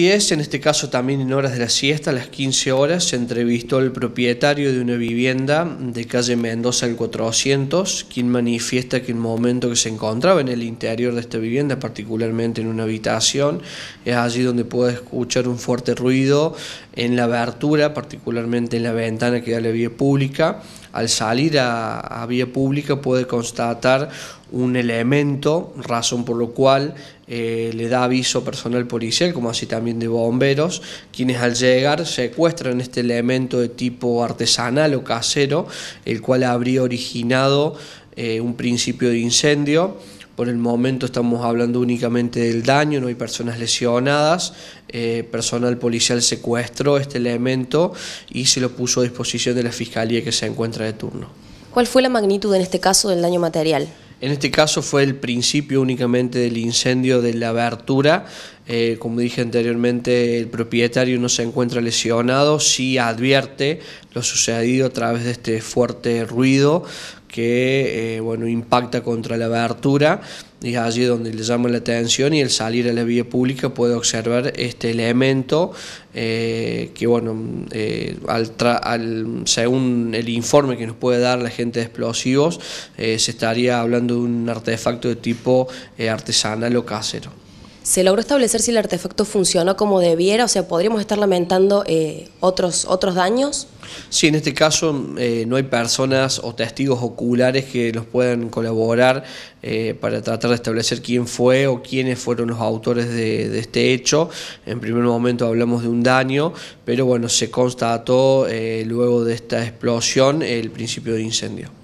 en este caso también en horas de la siesta, a las 15 horas, se entrevistó al propietario de una vivienda de calle Mendoza al 400, quien manifiesta que en el momento que se encontraba en el interior de esta vivienda, particularmente en una habitación, es allí donde puede escuchar un fuerte ruido en la abertura, particularmente en la ventana que da la vía pública. Al salir a, a vía pública puede constatar un elemento, razón por lo cual eh, le da aviso personal policial, como así también de bomberos, quienes al llegar secuestran este elemento de tipo artesanal o casero, el cual habría originado eh, un principio de incendio. Por el momento estamos hablando únicamente del daño, no hay personas lesionadas. Eh, personal policial secuestró este elemento y se lo puso a disposición de la fiscalía que se encuentra de turno. ¿Cuál fue la magnitud en este caso del daño material? En este caso fue el principio únicamente del incendio de la abertura eh, como dije anteriormente, el propietario no se encuentra lesionado, sí advierte lo sucedido a través de este fuerte ruido que eh, impacta contra la abertura y es allí donde le llama la atención y el salir a la vía pública puede observar este elemento eh, que bueno, según el informe que nos puede dar la gente de explosivos se estaría hablando de un artefacto de tipo artesanal o casero. ¿Se logró establecer si el artefacto funcionó como debiera? O sea, ¿podríamos estar lamentando eh, otros, otros daños? Sí, en este caso eh, no hay personas o testigos oculares que nos puedan colaborar eh, para tratar de establecer quién fue o quiénes fueron los autores de, de, este hecho. En primer momento hablamos de un daño, pero bueno, se constató luego de esta explosión el principio de incendio.